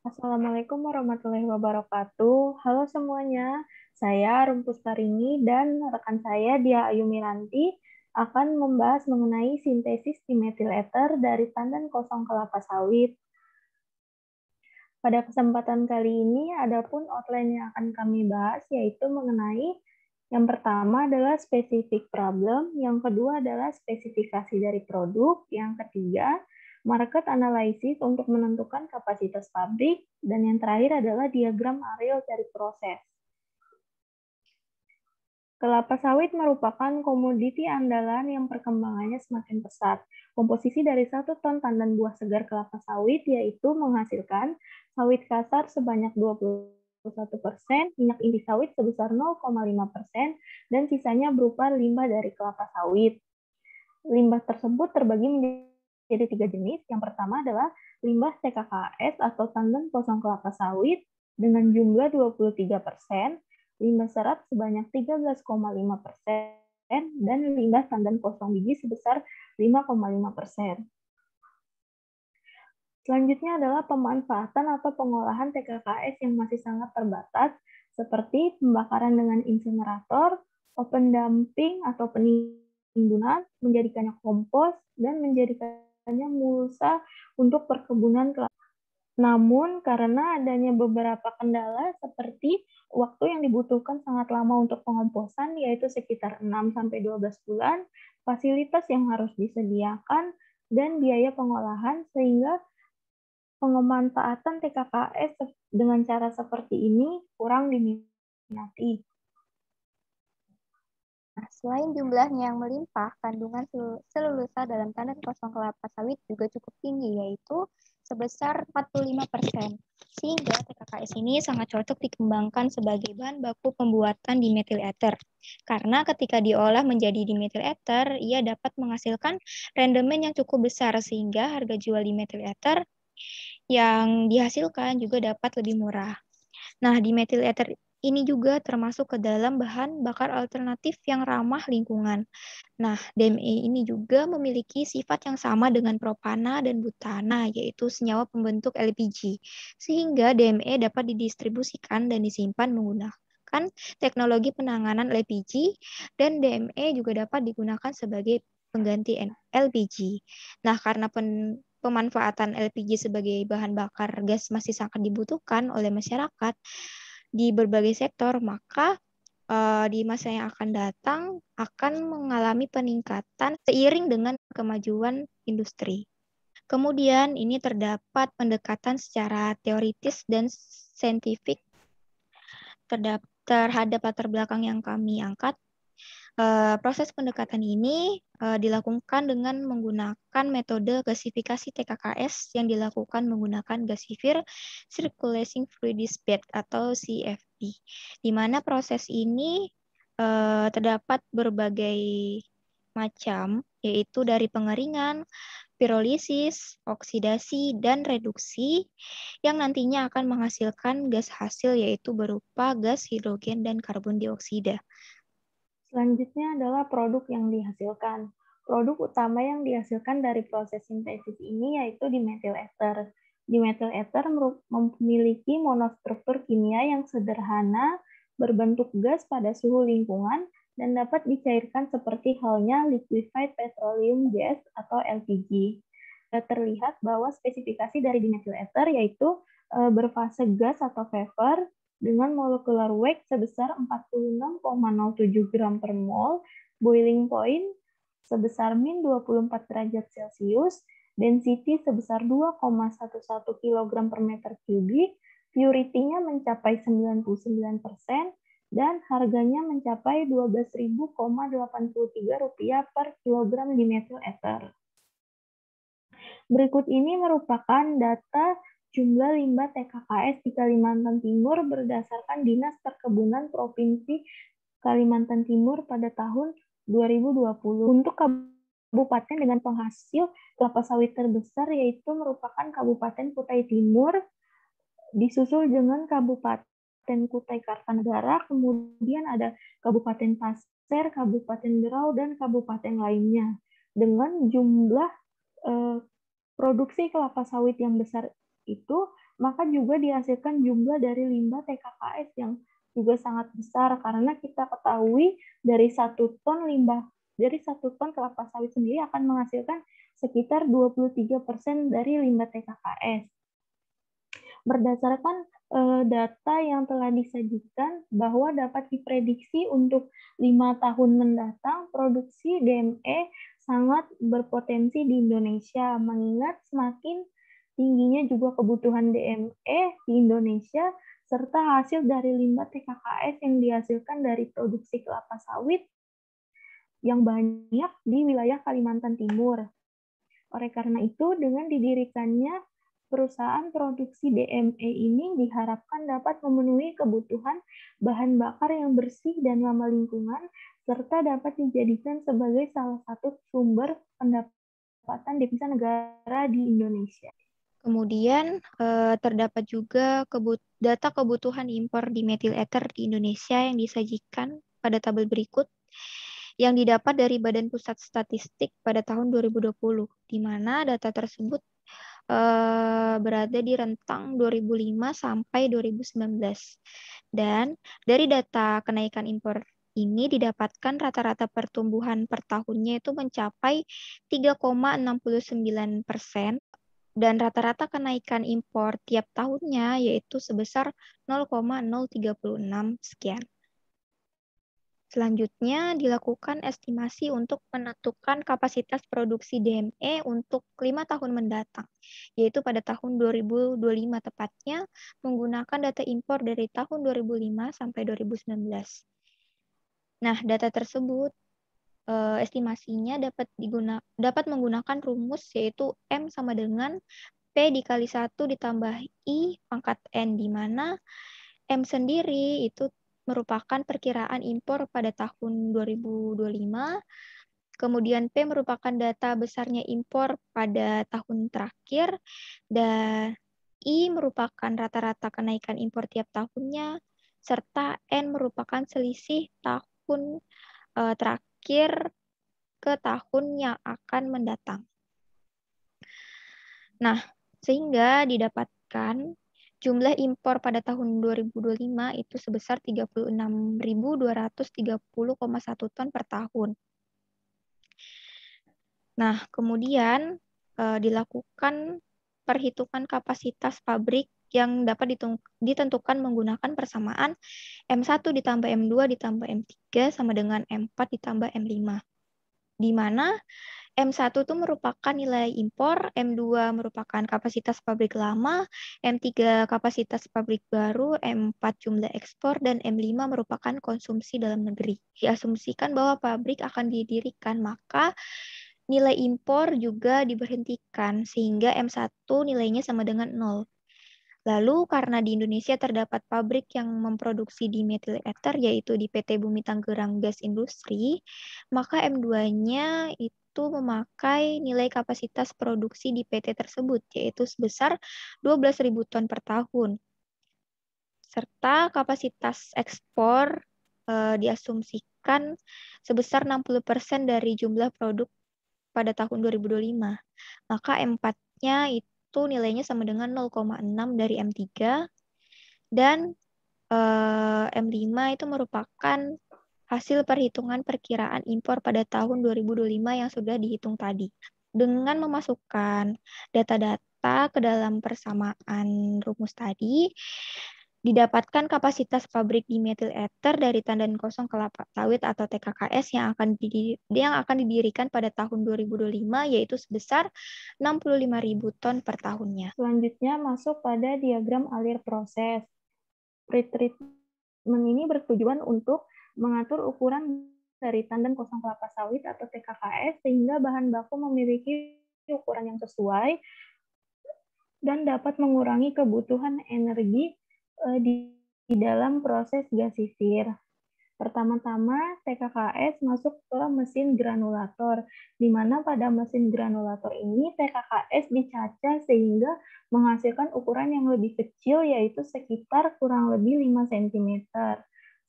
Assalamualaikum warahmatullahi wabarakatuh. Halo semuanya, saya Rumpus Tarini dan rekan saya Dia Ayu Miranti akan membahas mengenai sintesis dimetil ether dari tandan kosong kelapa sawit. Pada kesempatan kali ini, ada pun outline yang akan kami bahas yaitu mengenai yang pertama adalah spesifik problem, yang kedua adalah spesifikasi dari produk, yang ketiga market analysis untuk menentukan kapasitas pabrik, dan yang terakhir adalah diagram areal dari proses. Kelapa sawit merupakan komoditi andalan yang perkembangannya semakin pesat. Komposisi dari satu ton tandan buah segar kelapa sawit yaitu menghasilkan sawit kasar sebanyak 21 minyak inti sawit sebesar 0,5 dan sisanya berupa limbah dari kelapa sawit. Limbah tersebut terbagi menjadi jadi tiga jenis. Yang pertama adalah limbah TKKS atau tandan kosong kelapa sawit dengan jumlah 23 persen, limbah serat sebanyak 13,5 persen, dan limbah tandan kosong biji sebesar 5,5 persen. Selanjutnya adalah pemanfaatan atau pengolahan TKKS yang masih sangat terbatas, seperti pembakaran dengan insinerator, open dumping atau penimbunan, menjadikannya kompos, dan menjadikan hanya mulsa untuk perkebunan kelapa. Namun karena adanya beberapa kendala seperti waktu yang dibutuhkan sangat lama untuk pengomposan yaitu sekitar 6 12 bulan, fasilitas yang harus disediakan dan biaya pengolahan sehingga pengemanfaatan TKKS dengan cara seperti ini kurang diminati selain jumlahnya yang melimpah, kandungan selulosa dalam tanah kosong kelapa sawit juga cukup tinggi, yaitu sebesar 45%. Sehingga TKKS ini sangat cocok dikembangkan sebagai bahan baku pembuatan dimetil ether. Karena ketika diolah menjadi dimetil ether, ia dapat menghasilkan rendemen yang cukup besar sehingga harga jual dimetil ether yang dihasilkan juga dapat lebih murah. Nah, dimetil ether ini juga termasuk ke dalam bahan bakar alternatif yang ramah lingkungan. Nah, DME ini juga memiliki sifat yang sama dengan propana dan butana, yaitu senyawa pembentuk LPG, sehingga DME dapat didistribusikan dan disimpan menggunakan teknologi penanganan LPG dan DME juga dapat digunakan sebagai pengganti LPG. Nah, karena pen, pemanfaatan LPG sebagai bahan bakar gas masih sangat dibutuhkan oleh masyarakat, di berbagai sektor, maka eh, di masa yang akan datang akan mengalami peningkatan seiring dengan kemajuan industri. Kemudian ini terdapat pendekatan secara teoritis dan saintifik terhadap latar belakang yang kami angkat Eh, proses pendekatan ini eh, dilakukan dengan menggunakan metode gasifikasi TKKS yang dilakukan menggunakan gasifier circulating fluidic bed atau CFB, di mana proses ini eh, terdapat berbagai macam, yaitu dari pengeringan, pirolisis, oksidasi, dan reduksi yang nantinya akan menghasilkan gas hasil yaitu berupa gas hidrogen dan karbon dioksida Selanjutnya adalah produk yang dihasilkan. Produk utama yang dihasilkan dari proses sintesis ini yaitu dimethyl ether. Dimethyl ether memiliki monostruktur kimia yang sederhana, berbentuk gas pada suhu lingkungan, dan dapat dicairkan seperti halnya liquefied petroleum gas atau LPG. Eh, terlihat bahwa spesifikasi dari dimethyl ether yaitu eh, berfase gas atau vapor, dengan molecular weight sebesar 46,07 gram per mol, boiling point sebesar min 24 derajat Celcius, density sebesar 2,11 kg per meter kubik, purity-nya mencapai 99%, dan harganya mencapai Rp12.083 per kilogram di meter ether. Berikut ini merupakan data jumlah limbah TKKS di Kalimantan Timur berdasarkan Dinas Perkebunan Provinsi Kalimantan Timur pada tahun 2020. Untuk kabupaten dengan penghasil kelapa sawit terbesar yaitu merupakan Kabupaten Kutai Timur, disusul dengan Kabupaten Kutai Kartanegara, kemudian ada Kabupaten Pasir, Kabupaten Berau, dan kabupaten lainnya. Dengan jumlah eh, produksi kelapa sawit yang besar itu, maka juga dihasilkan jumlah dari limbah TKKS yang juga sangat besar karena kita ketahui dari satu ton limbah dari satu ton kelapa sawit sendiri akan menghasilkan sekitar 23% dari limbah TKKS. Berdasarkan eh, data yang telah disajikan bahwa dapat diprediksi untuk lima tahun mendatang produksi DME sangat berpotensi di Indonesia mengingat semakin tingginya juga kebutuhan DME di Indonesia, serta hasil dari limbah TKKS yang dihasilkan dari produksi kelapa sawit yang banyak di wilayah Kalimantan Timur. Oleh karena itu, dengan didirikannya perusahaan produksi DME ini diharapkan dapat memenuhi kebutuhan bahan bakar yang bersih dan ramah lingkungan, serta dapat dijadikan sebagai salah satu sumber pendapatan devisa negara di Indonesia. Kemudian eh, terdapat juga kebut data kebutuhan impor di metil ether di Indonesia yang disajikan pada tabel berikut yang didapat dari Badan Pusat Statistik pada tahun 2020 di mana data tersebut eh, berada di rentang 2005 sampai 2019. Dan dari data kenaikan impor ini didapatkan rata-rata pertumbuhan per tahunnya itu mencapai 3,69 persen dan rata-rata kenaikan impor tiap tahunnya yaitu sebesar 0,036 sekian. Selanjutnya dilakukan estimasi untuk menentukan kapasitas produksi DME untuk lima tahun mendatang, yaitu pada tahun 2025 tepatnya menggunakan data impor dari tahun 2005 sampai 2019. Nah, data tersebut uh, estimasinya dapat diguna dapat menggunakan rumus yaitu M sama dengan P dikali satu ditambah I pangkat N, di mana M sendiri itu merupakan perkiraan impor pada tahun 2025, kemudian P merupakan data besarnya impor pada tahun terakhir, dan I merupakan rata-rata kenaikan impor tiap tahunnya, serta N merupakan selisih tahun eh, terakhir berpikir ke tahun yang akan mendatang. Nah, sehingga didapatkan jumlah impor pada tahun 2025 itu sebesar 36.230,1 ton per tahun. Nah, kemudian eh, dilakukan perhitungan kapasitas pabrik yang dapat ditentukan menggunakan persamaan M1 ditambah M2 ditambah M3 sama dengan M4 ditambah M5. Di mana M1 itu merupakan nilai impor, M2 merupakan kapasitas pabrik lama, M3 kapasitas pabrik baru, M4 jumlah ekspor, dan M5 merupakan konsumsi dalam negeri. Diasumsikan bahwa pabrik akan didirikan, maka nilai impor juga diberhentikan, sehingga M1 nilainya sama dengan 0. Lalu karena di Indonesia terdapat pabrik yang memproduksi dimethyl ether yaitu di PT Bumi Tanggerang Gas Industri, maka M2-nya itu memakai nilai kapasitas produksi di PT tersebut yaitu sebesar 12.000 ton per tahun. Serta kapasitas ekspor e, diasumsikan sebesar 60% dari jumlah produk pada tahun 2025. Maka M4-nya itu nilainya sama dengan 0,6 dari M3 dan eh, M5 itu merupakan hasil perhitungan perkiraan impor pada tahun 2025 yang sudah dihitung tadi. Dengan memasukkan data-data ke dalam persamaan rumus tadi, didapatkan kapasitas pabrik dimetil ether dari tandan kosong kelapa sawit atau TKKS yang akan didir yang akan didirikan pada tahun 2025 yaitu sebesar 65.000 ton per tahunnya. Selanjutnya masuk pada diagram alir proses. Pretreatment ini bertujuan untuk mengatur ukuran dari tandan kosong kelapa sawit atau TKKS sehingga bahan baku memiliki ukuran yang sesuai dan dapat mengurangi kebutuhan energi Eh, di, di dalam proses gasifier. Pertama-tama, TKKS masuk ke mesin granulator, di mana pada mesin granulator ini TKKS dicacah sehingga menghasilkan ukuran yang lebih kecil, yaitu sekitar kurang lebih 5 cm.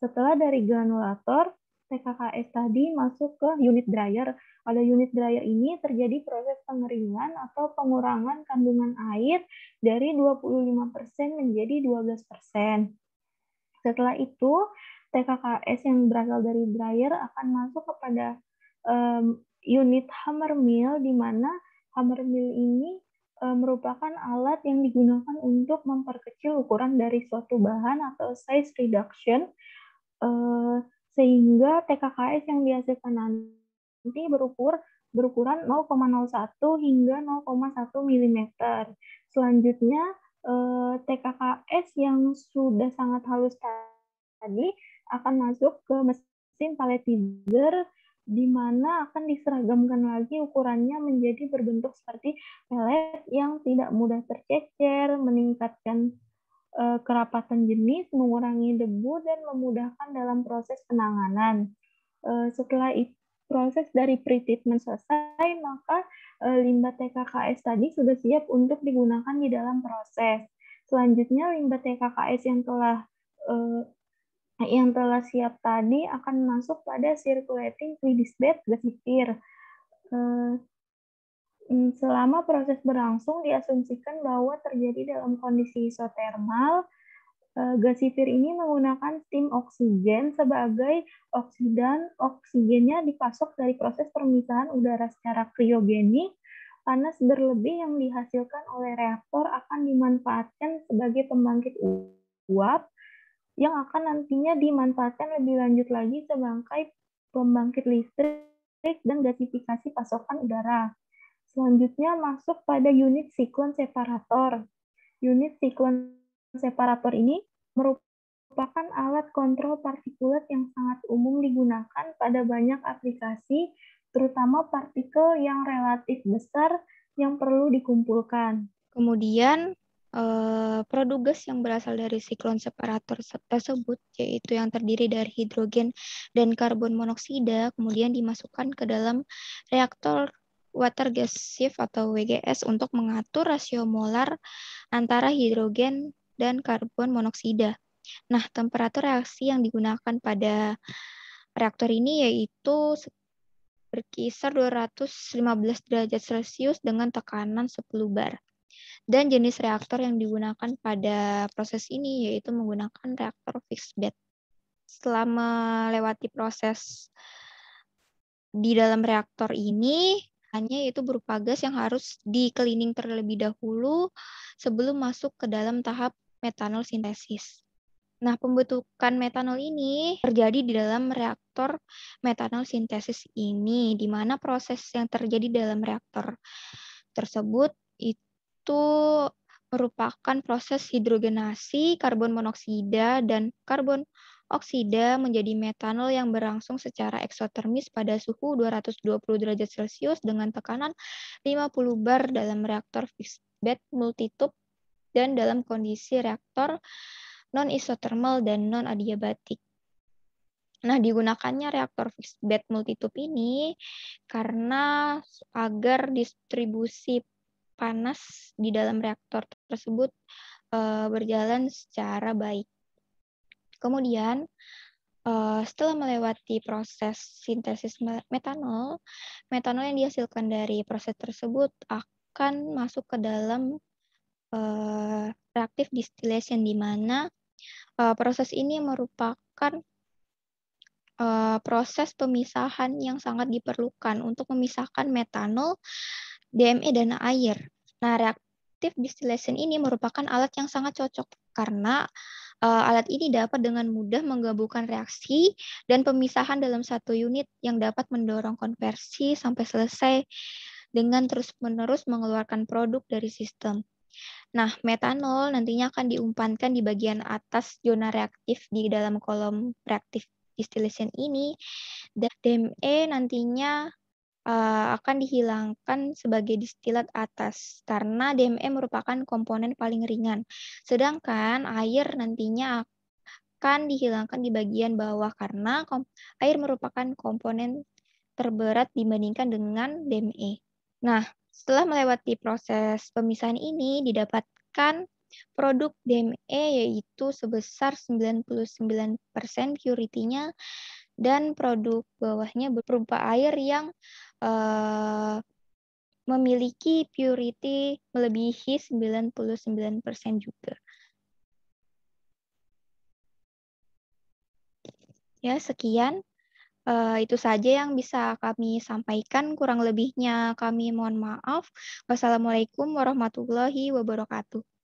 Setelah dari granulator, PKKS tadi masuk ke unit dryer. Pada unit dryer ini terjadi proses pengeringan atau pengurangan kandungan air dari 25% menjadi 12%. Setelah itu, TKKS yang berasal dari dryer akan masuk kepada um, unit hammer mill di mana hammer mill ini um, merupakan alat yang digunakan untuk memperkecil ukuran dari suatu bahan atau size reduction uh, sehingga TKKS yang dihasilkan nanti berukur berukuran 0,01 hingga 0,1 mm. Selanjutnya eh, TKKS yang sudah sangat halus tadi akan masuk ke mesin paletizer, di mana akan diseragamkan lagi ukurannya menjadi berbentuk seperti pelet yang tidak mudah tercecer, meningkatkan Eh, kerapatan jenis, mengurangi debu, dan memudahkan dalam proses penanganan. Eh, setelah proses dari pretreatment selesai, maka eh, limbah TKKS tadi sudah siap untuk digunakan di dalam proses. Selanjutnya, limbah TKKS yang telah yang telah siap tadi akan masuk pada circulating fluid bed gasifier. Hmm, selama proses berlangsung diasumsikan bahwa terjadi dalam kondisi isotermal, eh, gasifier ini menggunakan steam oksigen sebagai oksidan. Oksigennya dipasok dari proses permisahan udara secara kriogenik. Panas berlebih yang dihasilkan oleh reaktor akan dimanfaatkan sebagai pembangkit uap yang akan nantinya dimanfaatkan lebih lanjut lagi sebagai pembangkit listrik dan gasifikasi pasokan udara. Selanjutnya masuk pada unit siklon separator. Unit siklon separator ini merupakan alat kontrol partikulat yang sangat umum digunakan pada banyak aplikasi, terutama partikel yang relatif besar yang perlu dikumpulkan. Kemudian eh, produk gas yang berasal dari siklon separator tersebut, yaitu yang terdiri dari hidrogen dan karbon monoksida, kemudian dimasukkan ke dalam reaktor water gas shift atau WGS untuk mengatur rasio molar antara hidrogen dan karbon monoksida. Nah, temperatur reaksi yang digunakan pada reaktor ini yaitu berkisar 215 derajat Celcius dengan tekanan 10 bar. Dan jenis reaktor yang digunakan pada proses ini yaitu menggunakan reaktor fixed bed. Setelah melewati proses di dalam reaktor ini, Bahannya yaitu berupa gas yang harus dikelining terlebih dahulu sebelum masuk ke dalam tahap metanol sintesis. Nah, pembentukan metanol ini terjadi di dalam reaktor metanol sintesis ini, di mana proses yang terjadi dalam reaktor tersebut itu merupakan proses hidrogenasi karbon monoksida dan karbon oksida menjadi metanol yang berlangsung secara eksotermis pada suhu 220 derajat Celcius dengan tekanan 50 bar dalam reaktor fixed bed multitube dan dalam kondisi reaktor non-isotermal dan non-adiabatik. Nah, digunakannya reaktor fixed bed multitube ini karena agar distribusi panas di dalam reaktor tersebut eh, berjalan secara baik. Kemudian eh, setelah melewati proses sintesis metanol, metanol yang dihasilkan dari proses tersebut akan masuk ke dalam eh, reaktif distillation di mana eh, proses ini merupakan proses pemisahan yang sangat diperlukan untuk memisahkan metanol, DME dan air. Nah, reaktif distillation ini merupakan alat yang sangat cocok karena Uh, alat ini dapat dengan mudah menggabungkan reaksi dan pemisahan dalam satu unit yang dapat mendorong konversi sampai selesai dengan terus-menerus mengeluarkan produk dari sistem. Nah, metanol nantinya akan diumpankan di bagian atas zona reaktif di dalam kolom reaktif distillation ini. Dan DME nantinya Eh, akan dihilangkan sebagai distilat atas karena DME merupakan komponen paling ringan. Sedangkan air nantinya akan dihilangkan di bagian bawah karena air merupakan komponen terberat dibandingkan dengan DME. Nah, setelah melewati proses pemisahan ini didapatkan produk DME yaitu sebesar 99% purity-nya dan produk bawahnya berupa air yang uh, memiliki purity melebihi 99% juga. Ya, sekian. Uh, itu saja yang bisa kami sampaikan. Kurang lebihnya kami mohon maaf. Wassalamualaikum warahmatullahi wabarakatuh.